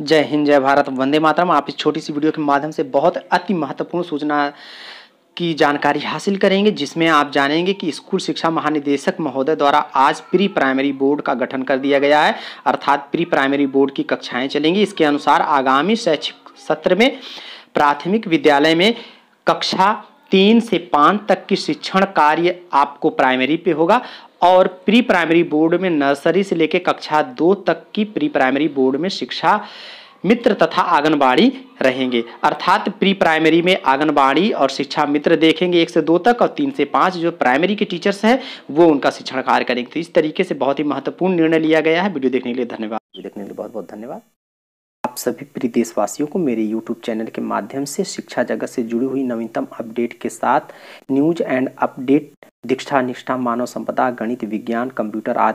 जय हिंद जय भारत वंदे मातरम आप इस छोटी सी वीडियो के माध्यम से बहुत अति महत्वपूर्ण सूचना की जानकारी हासिल करेंगे जिसमें आप जानेंगे कि स्कूल शिक्षा महानिदेशक महोदय द्वारा आज प्री प्राइमरी बोर्ड का गठन कर दिया गया है अर्थात प्री प्राइमरी बोर्ड की कक्षाएं चलेंगी इसके अनुसार आगामी शैक्षिक सत्र में प्राथमिक विद्यालय में कक्षा तीन से पाँच तक की शिक्षण कार्य आपको प्राइमरी पे होगा और प्री प्राइमरी बोर्ड में नर्सरी से लेकर कक्षा दो तक की प्री प्राइमरी बोर्ड में शिक्षा मित्र तथा आंगनबाड़ी रहेंगे अर्थात प्री प्राइमरी में आंगनबाड़ी और शिक्षा मित्र देखेंगे एक से दो तक और तीन से पाँच जो प्राइमरी के टीचर्स हैं वो उनका शिक्षण कार्य करेंगे तो इस तरीके से बहुत ही महत्वपूर्ण निर्णय लिया गया है वीडियो देखने के लिए धन्यवाद देखने के लिए बहुत बहुत धन्यवाद सभी प्रिय देशवासियों को मेरे यूट्यूब चैनल के माध्यम से शिक्षा जगत से जुड़ी हुई नवीनतम अपडेट के साथ न्यूज एंड अपडेट दीक्षा निष्ठा मानव संपदा गणित विज्ञान कंप्यूटर आदि